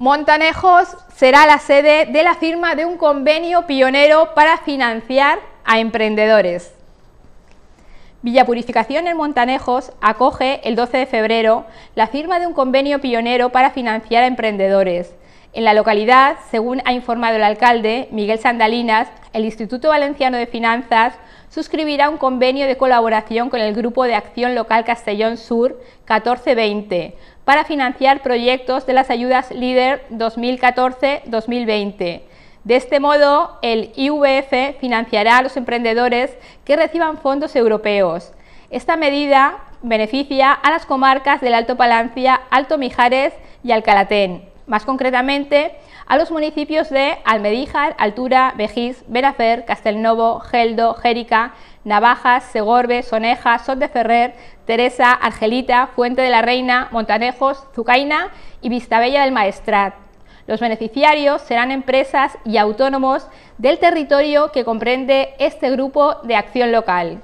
Montanejos será la sede de la firma de un convenio pionero para financiar a emprendedores. Villa Purificación en Montanejos acoge el 12 de febrero la firma de un convenio pionero para financiar a emprendedores, en la localidad, según ha informado el alcalde, Miguel Sandalinas, el Instituto Valenciano de Finanzas suscribirá un convenio de colaboración con el Grupo de Acción Local Castellón Sur 1420 para financiar proyectos de las ayudas líder 2014-2020. De este modo, el IVF financiará a los emprendedores que reciban fondos europeos. Esta medida beneficia a las comarcas del Alto Palancia, Alto Mijares y Alcalatén más concretamente a los municipios de Almedíjar, Altura, Vejís, Verafer, Castelnovo, Geldo, Jérica, Navajas, Segorbe, Soneja, Sot de Ferrer, Teresa, Argelita, Fuente de la Reina, Montanejos, Zucaina y Vistabella del Maestrat. Los beneficiarios serán empresas y autónomos del territorio que comprende este grupo de acción local.